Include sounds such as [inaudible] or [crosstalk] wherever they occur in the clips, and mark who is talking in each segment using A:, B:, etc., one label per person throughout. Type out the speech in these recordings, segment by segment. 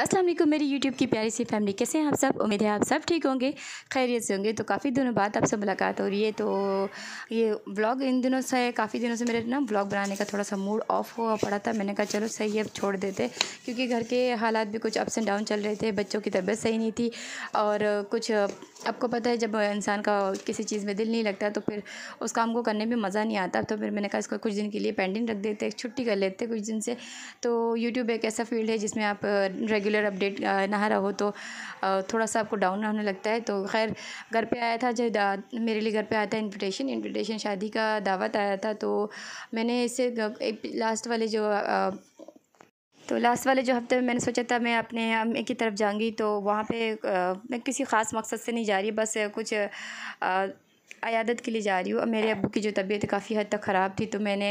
A: अस्सलाम वालेकुम मेरी यूट्यूब की प्यारी सी फैमिली कैसे हैं आप सब उम्मीद है आप सब ठीक होंगे खैरियत से होंगे तो काफ़ी दिनों बाद आपसे मुलाकात हो रही है तो ये व्लॉग इन दिनों से काफ़ी दिनों से मेरे ना व्लॉग बनाने का थोड़ा सा मूड ऑफ हुआ पड़ा था मैंने कहा चलो सही है छोड़ देते क्योंकि घर के हालात भी कुछ अप्स एंड डाउन चल रहे थे बच्चों की तबीयत सही नहीं थी और कुछ आपको पता है जब इंसान का किसी चीज़ में दिल नहीं लगता तो फिर उस काम को करने में मज़ा नहीं आता तो फिर मैंने कहा इसको कुछ दिन के लिए पेंडिंग रख देते छुट्टी कर लेते कुछ दिन से तो यूट्यूब एक ऐसा फील्ड है जिसमें आप रेगुलर रेगुलर अपडेट ना रहो हो तो थोड़ा सा आपको डाउन होने लगता है तो खैर घर पे आया था जब मेरे लिए घर पे आया था इनविटेशन इनविटेशन शादी का दावत आया था तो मैंने इसे लास्ट वाले जो तो लास्ट वाले जो हफ्ते में मैंने सोचा था मैं अपने अम्मी की तरफ जाऊंगी तो वहाँ पे मैं किसी ख़ास मकसद से नहीं जा रही बस कुछ आ, अयादत के लिए जा रही हूँ और मेरे अबू की जो तबीयत काफ़ी हद तक ख़राब थी तो मैंने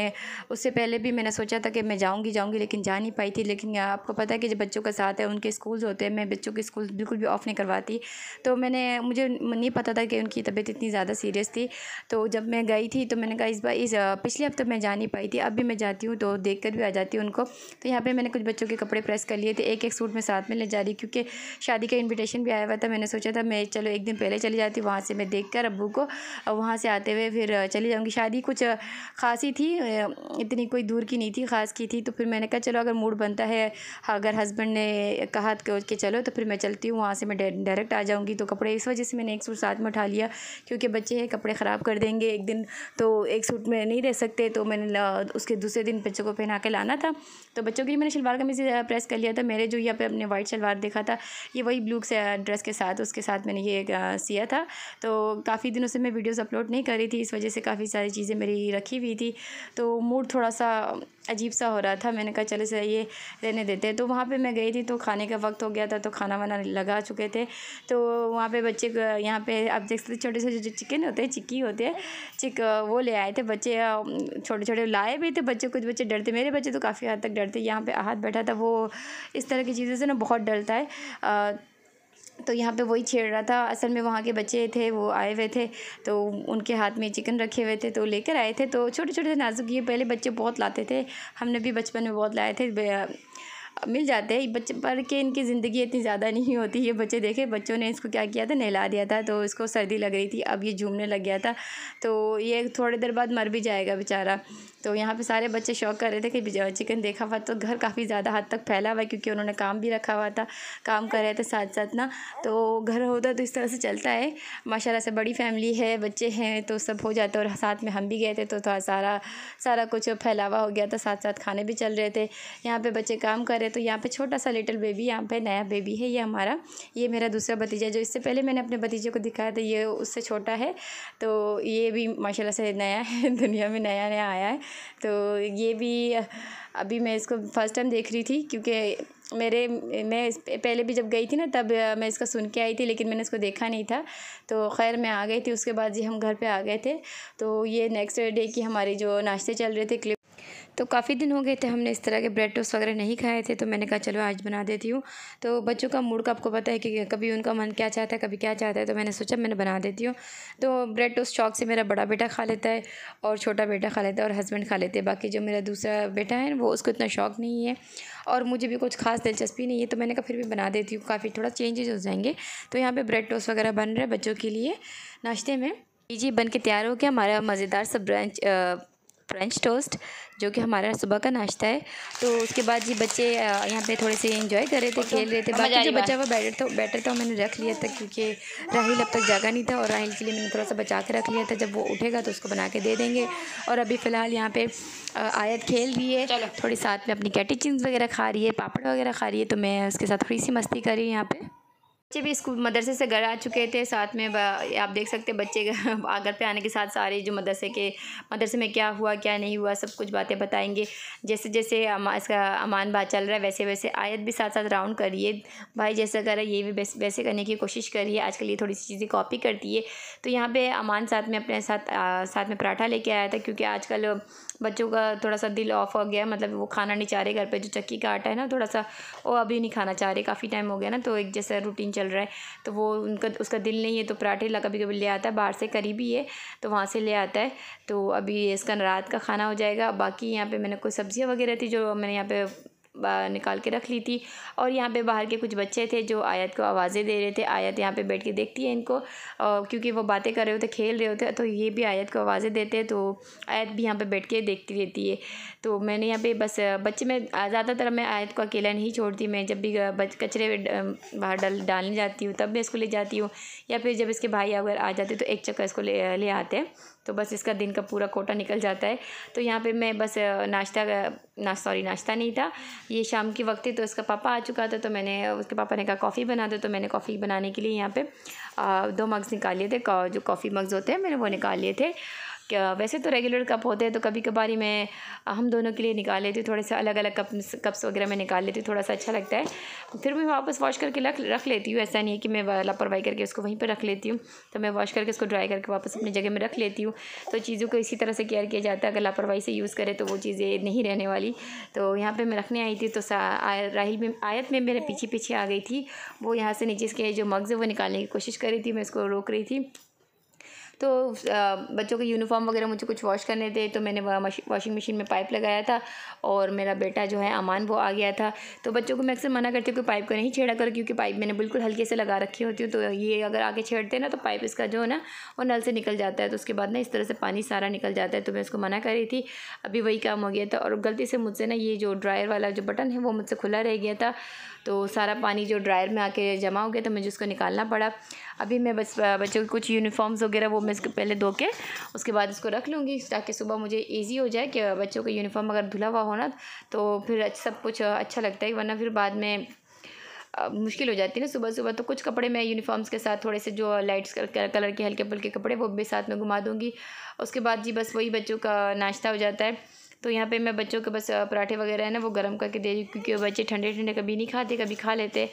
A: उससे पहले भी मैंने सोचा था कि मैं जाऊँगी जाऊँगी लेकिन जा नहीं पाई थी लेकिन आपको पता है कि जब बच्चों का साथ है उनके स्कूल्स होते हैं मैं बच्चों के स्कूल बिल्कुल भी ऑफ़ नहीं करवाती तो मैंने मुझे नहीं पता था कि उनकी तबीयत इतनी ज़्यादा सीरियस थी तो जब मैं गई थी तो मैंने कहा इस बार इस पिछले हफ्ते मैं जा नहीं पाई थी अब भी मैं जाती हूँ तो देख कर भी आ जाती हूँ उनको तो यहाँ पर मैंने कुछ बच्चों के कपड़े प्रेस कर लिए थे एक एक सूट में साथ में ले जा रही क्योंकि शादी का इन्विटेशन भी आया हुआ था मैंने सोचा था मैं चलो एक दिन पहले चली जाती वहाँ से मैं देख कर अबू को और वहाँ से आते हुए फिर चली जाऊँगी शादी कुछ ख़ास ही थी इतनी कोई दूर की नहीं थी ख़ास की थी तो फिर मैंने कहा चलो अगर मूड बनता है अगर हस्बैंड ने कहा तो, कि चलो तो फिर मैं चलती हूँ वहाँ से मैं डायरेक्ट आ जाऊँगी तो कपड़े इस वजह से मैंने एक सूट साथ में उठा लिया क्योंकि बच्चे हैं कपड़े ख़राब कर देंगे एक दिन तो एक सूट में नहीं रह सकते तो मैंने उसके दूसरे दिन बच्चों को पहना के लाना था तो बच्चों के लिए मैंने शलवार कमीज प्रेस कर लिया था मेरे जो यहाँ पे अपने वाइट शलवार देखा था ये वही ब्लू ड्रेस के साथ उसके साथ मैंने ये सिया था तो काफ़ी दिनों से मैं वीडियोज़ अपलोड नहीं कर रही थी इस वजह से काफ़ी सारी चीज़ें मेरी रखी हुई थी तो मूड थोड़ा सा अजीब सा हो रहा था मैंने कहा चले सर ये रहने देते तो वहाँ पे मैं गई थी तो खाने का वक्त हो गया था तो खाना वाना लगा चुके थे तो वहाँ पे बच्चे यहाँ पे आप देख सकते छोटे से जो चिकन होते हैं चिक्की होते हैं चिक वो ले आए थे बच्चे छोटे छोटे लाए भी थे बच्चे कुछ बच्चे डरते मेरे बच्चे तो काफ़ी हद तक डरते यहाँ पर आहत बैठा था वो इस तरह की चीज़ों से ना बहुत डरता है तो यहाँ पे वही छेड़ रहा था असल में वहाँ के बच्चे थे वो आए हुए थे तो उनके हाथ में चिकन रखे हुए थे तो लेकर आए थे तो छोटे छोटे नाजुक ये पहले बच्चे बहुत लाते थे हमने भी बचपन में बहुत लाए थे मिल जाते हैं बच्चे पर के इनकी ज़िंदगी इतनी ज़्यादा नहीं होती ये बच्चे देखे बच्चों ने इसको क्या किया था नहला दिया था तो इसको सर्दी लग रही थी अब ये झूमने लग गया था तो ये थोड़ी देर बाद मर भी जाएगा बेचारा तो यहाँ पे सारे बच्चे शौक कर रहे थे कि चिकन देखा हुआ तो घर काफ़ी ज़्यादा हद तक फैला हुआ है क्योंकि उन्होंने काम भी रखा हुआ था काम कर रहे थे साथ साथ ना तो घर होता तो इस तरह से चलता है माशाल्लाह से बड़ी फैमिली है बच्चे हैं तो सब हो जाता है और साथ में हम भी गए थे तो थोड़ा सारा सारा कुछ फैलावा हो गया था साथ साथ खाने भी चल रहे थे यहाँ पर बच्चे काम कर रहे है तो यहाँ पे छोटा सा लिटिल बेबी यहाँ पे नया बेबी है ये हमारा ये मेरा दूसरा भतीजा जो इससे पहले मैंने अपने भतीजे को दिखाया था ये उससे छोटा है तो ये भी माशाल्लाह से नया [laughs] है दुनिया में नया नया आया है तो ये भी अभी मैं इसको फर्स्ट टाइम देख रही थी क्योंकि मेरे मैं पहले भी जब गई थी ना तब मैं इसका सुन के आई थी लेकिन मैंने इसको देखा नहीं था तो खैर मैं आ गई थी उसके बाद जी हम घर पे आ गए थे तो ये नेक्स्ट डे की हमारी जो नाश्ते चल रहे थे क्लिप तो काफ़ी दिन हो गए थे हमने इस तरह के ब्रेड टोस्ट वगैरह नहीं खाए थे तो मैंने कहा चलो आज बना देती हूँ तो बच्चों का मूड का आपको पता है कि कभी उनका मन क्या चाहता है कभी क्या चाहता है तो मैंने सोचा मैंने बना देती हूँ तो ब्रेड टोस्ट शौक से मेरा बड़ा बेटा खा लेता है और छोटा बेटा खा लेता है और हस्बैंड खा लेते हैं बाकी जो मेरा दूसरा बेटा है वो उसको इतना शौक नहीं है और मुझे भी कुछ खास दिलचस्पी नहीं है तो मैंने कहा फिर भी बना देती हूँ काफ़ी थोड़ा चेंजेज हो जाएंगे तो यहाँ पर ब्रेड टोस्ट वगैरह बन रहा है बच्चों के लिए नाश्ते में जी बन के तैयार हो गया हमारा मज़ेदार सा ब्रंच फ्रेंच टोस्ट जो कि हमारा सुबह का नाश्ता है तो उसके बाद जी बच्चे यहाँ पे थोड़े से इन्जॉय कर रहे थे खेल रहे थे हाँ, बाकी जो बच्चा वो बैटर तो बैटर तो मैंने रख लिया था क्योंकि राहिल अब तक जागा नहीं था और राहिल के लिए मैंने थोड़ा सा बचा के रख लिया था जब वो उठेगा तो उसको बना के दे देंगे और अभी फ़िलहाल यहाँ पर आयत खेल रही है थोड़ी साथ में अपनी कैटी वगैरह खा रही है पापड़ वगैरह खा रही है तो मैं उसके साथ थोड़ी सी मस्ती कर रही हूँ यहाँ पर बच्चे भी स्कूल मदरसे से घर आ चुके थे साथ में आप देख सकते बच्चे घर [laughs] पे आने के साथ सारे जो मदरसे के मदरसे में क्या हुआ क्या नहीं हुआ सब कुछ बातें बताएंगे जैसे जैसे अमा, इसका अमान बात चल रहा है वैसे वैसे आयत भी साथ साथ राउंड करिए भाई जैसा कर रहा है ये भी वैसे, वैसे करने की कोशिश करिए आजकल ये थोड़ी सी चीज़ें कॉपी करती है तो यहाँ पर अमान साथ में अपने साथ आ, साथ में पराठा लेके आया था क्योंकि आजकल बच्चों का थोड़ा सा दिल ऑफ हो गया मतलब वो खाना नहीं चाह रहे घर पर जो चक्की का आटा है ना थोड़ा सा वो अभी नहीं खाना चाह रहे काफ़ी टाइम हो गया ना तो एक जैसा रूटीन चल रहा है तो वो उनका उसका दिल नहीं है तो पराठे ला कभी कभी ले आता है बाहर से करीबी है तो वहाँ से ले आता है तो अभी इसका रात का खाना हो जाएगा बाकी यहाँ पे मैंने कोई सब्ज़ियाँ वगैरह थी जो मैंने यहाँ पे निकाल के रख ली थी और यहाँ पे बाहर के कुछ बच्चे थे जो आयत को आवाज़ें दे रहे थे आयत यहाँ पे बैठ के देखती है इनको क्योंकि वो बातें कर रहे होते खेल रहे होते तो ये भी आयत को आवाज़ें देते हैं तो आयत भी यहाँ पे बैठ के देखती रहती है तो मैंने यहाँ पे बस बच्चे में ज़्यादातर मैं आयत को अकेला नहीं छोड़ती मैं जब भी कचरे बाहर डाल डालने जाती हूँ तब मैं इसको ले जाती हूँ या फिर जब इसके भाई अगर आ जाते तो एक चक्कर इसको ले ले आते हैं तो बस इसका दिन का पूरा कोटा निकल जाता है तो यहाँ पे मैं बस नाश्ता ना सॉरी नाश्ता नहीं था ये शाम के वक्त थी तो उसका पापा आ चुका था तो मैंने उसके पापा ने कहा कॉफ़ी बना दो तो मैंने कॉफ़ी बनाने के लिए यहाँ पे दो मग्स निकाल लिए थे जो कॉफ़ी मग्स होते हैं मैंने वो निकाल लिए थे वैसे तो रेगुलर कप होते हैं तो कभी कभार ही मैं हम दोनों के लिए निकाल लेती हूँ थोड़े से अलग अलग कप कप्स वगैरह मैं निकाल लेती हूँ थोड़ा सा अच्छा लगता है फिर भी मैं वापस वॉश करके रख रख लेती हूँ ऐसा नहीं है कि मैं लापरवाही करके उसको वहीं पर रख लेती हूँ तो मैं वॉश करके उसको ड्राई करके वापस अपनी जगह में रख लेती हूँ तो चीज़ों को इसी तरह से केयर किया जाता है अगर लापरवाही से यूज़ करें तो वो चीज़ें नहीं रहने वाली तो यहाँ पर मैं रखने आई थी तो राहल में आयत में मेरे पीछे पीछे आ गई थी वो यहाँ से नीचे इसके जो मग्ज़ है वो निकालने की कोशिश कर रही थी मैं उसको रोक रही थी तो बच्चों के यूनिफॉर्म वगैरह मुझे कुछ वॉश करने थे तो मैंने वहाँ वॉशिंग मशीन में पाइप लगाया था और मेरा बेटा जो है अमान वो आ गया था तो बच्चों को मैं अक्सर मना करती हूँ कि पाइप को नहीं छेड़ा करो क्योंकि पाइप मैंने बिल्कुल हल्के से लगा रखी होती हूँ तो ये अगर आगे छेड़ते ना तो पाइप इसका जो है ना वो नल से निकल जाता है तो उसके बाद ना इस तरह से पानी सारा निकल जाता है तो मैं उसको मना कर रही थी अभी वही काम हो गया था और गलती से मुझसे ना ये जो ड्रायर वाला जो बटन है वो मुझसे खुला रह गया था तो सारा पानी जो ड्रायर में आके जमा हो गया तो मुझे उसको निकालना पड़ा अभी मैं बस बच्चों के कुछ यूनिफॉर्म्स वगैरह वो मैं इसको पहले धो के उसके बाद इसको रख लूँगी ताकि सुबह मुझे ईजी हो जाए कि बच्चों का यूनिफॉर्म अगर धुला हुआ हो ना तो फिर सब कुछ अच्छा लगता है वरना फिर बाद में मुश्किल हो जाती है ना सुबह सुबह तो कुछ कपड़े मैं यूनिफॉर्म्स के साथ थोड़े से जो लाइट्स कलर के हल्के पुल्के कपड़े वो भी साथ में घुमा दूँगी उसके बाद जी बस वही बच्चों का नाश्ता हो जाता है तो यहाँ पे मैं बच्चों के बस पराठे वगैरह है ना वो गर्म करके दे दी क्योंकि बच्चे ठंडे ठंडे कभी नहीं खाते कभी खा लेते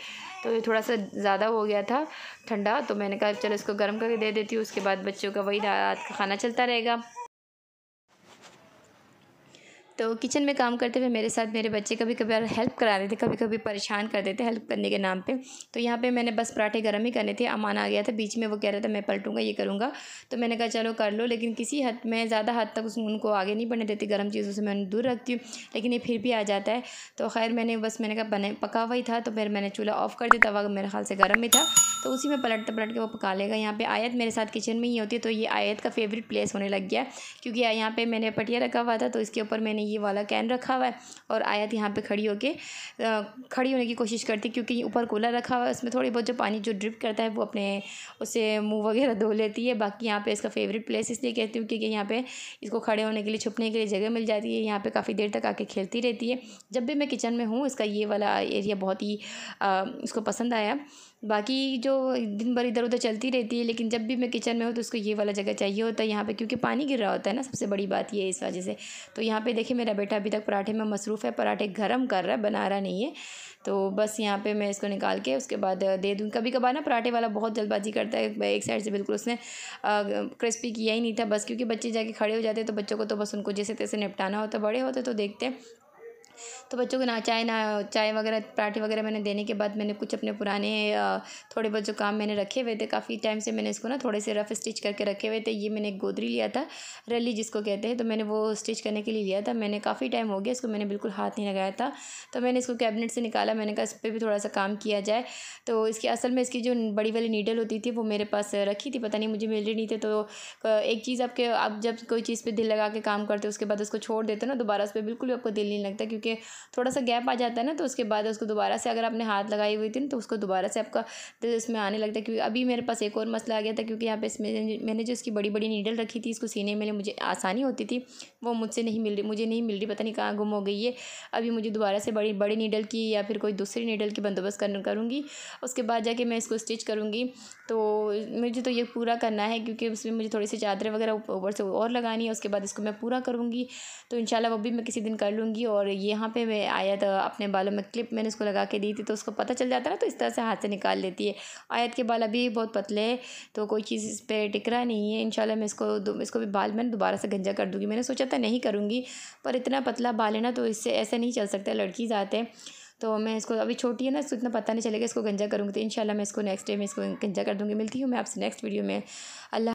A: तो ये थोड़ा सा ज़्यादा हो गया था ठंडा तो मैंने कहा चलो इसको गर्म करके दे देती हूँ उसके बाद बच्चों का वही रात का खाना चलता रहेगा तो किचन में काम करते हुए मेरे साथ मेरे बच्चे कभी कभी हेल्प करा रहे थे कभी कभी परेशान कर देते हेल्प करने के नाम पे तो यहाँ पे मैंने बस पराठे गर्म ही करने थे अमान आ गया था बीच में वो कह रहा था मैं पलटूंगा ये करूँगा तो मैंने कहा चलो कर लो लेकिन किसी हद में ज़्यादा हद तक उसमें उनको आगे नहीं बढ़ने देती गर्म चीज़ों से मैं दूर रखती हूँ लेकिन ये फिर भी आ जाता है तो खैर मैंने बस मैंने कहा बने पका हुआ ही था तो फिर मैंने चूल्हा ऑफ़ कर दिया तो मेरे ख्याल से गर्म ही था तो उसी में पलटते पलट के वो पका लेगा यहाँ पर आयत मेरे साथ किचन में ही होती है तो ये आयत का फेवरेट प्लेस होने लग गया क्योंकि यहाँ पर मैंने पटिया रखा हुआ था तो इसके ऊपर मैंने ये वाला कैन रखा हुआ है और आयत यहाँ पे खड़ी होके खड़ी होने की कोशिश करती क्योंकि ऊपर कूलर रखा हुआ है उसमें थोड़ी बहुत जो पानी जो ड्रिप करता है वो अपने उससे मुँह वगैरह धो लेती है बाकी यहाँ पर इसका फेवरेट प्लेस इसलिए कहती हूँ क्योंकि यहाँ पर इसको खड़े होने के लिए छुपने के लिए जगह मिल जाती है यहाँ पर काफ़ी देर तक आके खेलती रहती है जब भी मैं किचन में हूँ इसका ये वाला एरिया बहुत ही उसको पसंद आया बाकी जो दिन भर इधर उधर चलती रहती है लेकिन जब भी मैं किचन में हूँ तो उसको ये वाला जगह चाहिए होता है यहाँ पे क्योंकि पानी गिर रहा होता है ना सबसे बड़ी बात ये है इस वजह से तो यहाँ पे देखिए मेरा बेटा अभी तक पराठे में मसरूफ़ है पराठे गर्म कर रहा है बना रहा नहीं है तो बस यहाँ पे मैं इसको निकाल के उसके बाद दे दूँ कभी कभार ना पराठे वाला बहुत जल्दबाजी करता है एक साइड से बिल्कुल उसने क्रिस्पी किया ही नहीं था बस क्योंकि बच्चे जाके खड़े हो जाते तो बच्चों को तो बस उनको जैसे तैसे निपटाना होता बड़े होते तो देखते तो बच्चों को ना चाय ना चाय वगैरह पराठे वगैरह मैंने देने के बाद मैंने कुछ अपने पुराने थोड़े बहुत जो काम मैंने रखे हुए थे काफ़ी टाइम से मैंने इसको ना थोड़े से रफ़ स्टिच करके रखे हुए थे ये मैंने एक गोदरी लिया था रली जिसको कहते हैं तो मैंने वो स्टिच करने के लिए लिया था मैंने काफ़ी टाइम हो गया इसको मैंने बिल्कुल हाथ नहीं लगाया था तो मैंने इसको कैबिनेट से निकाला मैंने कहा इस पर भी थोड़ा सा काम किया जाए तो इसकी असल में इसकी जो बड़ी वाली नीडल होती थी वो मेरे पास रखी थी पता नहीं मुझे मिल रही नहीं थी तो एक चीज़ आपके आप जब कोई चीज़ पर दिल लगा के काम करते उसके बाद उसको छोड़ देते ना दोबारा उस पर बिल्कुल भी आपको दिल नहीं लगता क्योंकि के थोड़ा सा गैप आ जाता है ना तो उसके बाद उसको दोबारा से अगर आपने हाथ लगाई हुई थी ना तो उसको दोबारा से आपका दिल इसमें आने लगता है क्योंकि अभी मेरे पास एक और मसला आ गया था क्योंकि यहाँ पे इसमें मैंने जो इसकी बड़ी बड़ी नीडल रखी थी इसको सीने में मुझे आसानी होती थी वो मुझसे नहीं मिल रही मुझे नहीं मिल रही पता नहीं कहाँ गुम हो गई है अभी मुझे दोबारा से बड़ी बड़ी नीडल की या फिर कोई दूसरी नीडल की बंदोबस्त करूँगी उसके बाद जाके मैं इसको स्टिच करूँगी तो मुझे तो ये पूरा करना है क्योंकि उसमें मुझे थोड़ी सी चादरें वगैरह ऊपर से और लगानी है उसके बाद इसको मैं पूरा करूँगी तो इन वो भी मैं किसी दिन कर लूँगी और ये यहाँ पे मैं आयत अपने बालों में क्लिप मैंने उसको लगा के दी थी तो उसको पता चल जाता ना तो इस तरह से हाथ से निकाल लेती है आयत के बाल अभी बहुत पतले है तो कोई चीज़ इस पर टिकरा नहीं है शाला मैं इसको इसको भी बाल मैंने दोबारा से गंजा कर दूँगी मैंने सोचा था नहीं करूँगी पर इतना पतला बाल है ना तो इससे ऐसा नहीं चल सकता लड़की जाते हैं तो मैं इसको अभी छोटी है ना इसको इतना पता नहीं चलेगा इसको गंजा करूँगी तो इन मैं इसको नेक्स्ट डे में इसको गंजा कर दूँगी मिलती हूँ मैं आपसे नेक्स्ट वीडियो में अल्लाह